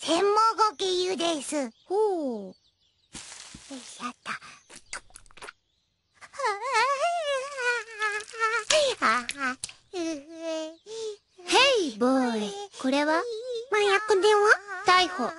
専門ごきゆです。ほう。よ いしょっと。ヘイボーイ、これは 麻薬では 逮捕。